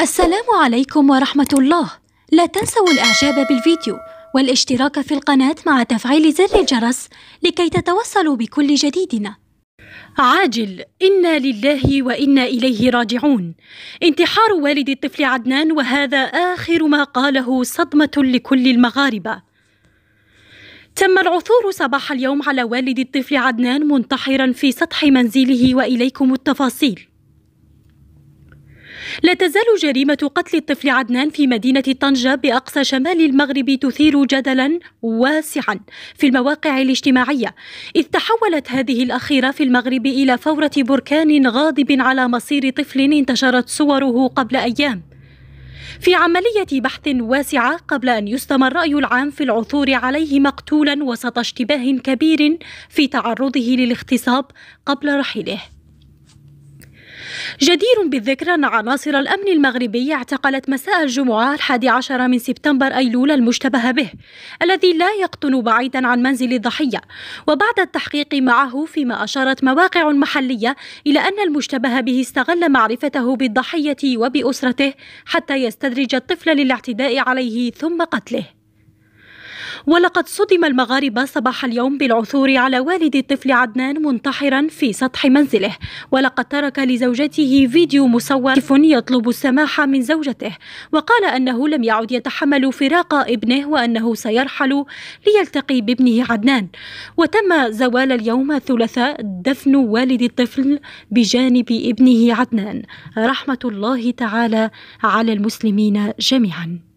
السلام عليكم ورحمة الله لا تنسوا الإعجاب بالفيديو والاشتراك في القناة مع تفعيل زر الجرس لكي تتوصلوا بكل جديدنا عاجل إنا لله وإنا إليه راجعون انتحار والد الطفل عدنان وهذا آخر ما قاله صدمة لكل المغاربة تم العثور صباح اليوم على والد الطفل عدنان منتحرا في سطح منزله وإليكم التفاصيل لا تزال جريمة قتل الطفل عدنان في مدينة طنجة بأقصى شمال المغرب تثير جدلا واسعا في المواقع الاجتماعية إذ تحولت هذه الأخيرة في المغرب إلى فورة بركان غاضب على مصير طفل انتشرت صوره قبل أيام في عملية بحث واسعة قبل أن يستمر الرأي العام في العثور عليه مقتولا وسط اشتباه كبير في تعرضه للاغتصاب قبل رحيله جدير بالذكر أن عناصر الأمن المغربي اعتقلت مساء الجمعة الحادي عشر من سبتمبر أيلول المشتبه به الذي لا يقطن بعيدا عن منزل الضحية وبعد التحقيق معه فيما أشارت مواقع محلية إلى أن المشتبه به استغل معرفته بالضحية وبأسرته حتى يستدرج الطفل للاعتداء عليه ثم قتله ولقد صدم المغاربة صباح اليوم بالعثور على والد الطفل عدنان منتحرا في سطح منزله ولقد ترك لزوجته فيديو مصور يطلب السماح من زوجته وقال أنه لم يعد يتحمل فراق ابنه وأنه سيرحل ليلتقي بابنه عدنان وتم زوال اليوم الثلاثاء دفن والد الطفل بجانب ابنه عدنان رحمة الله تعالى على المسلمين جميعا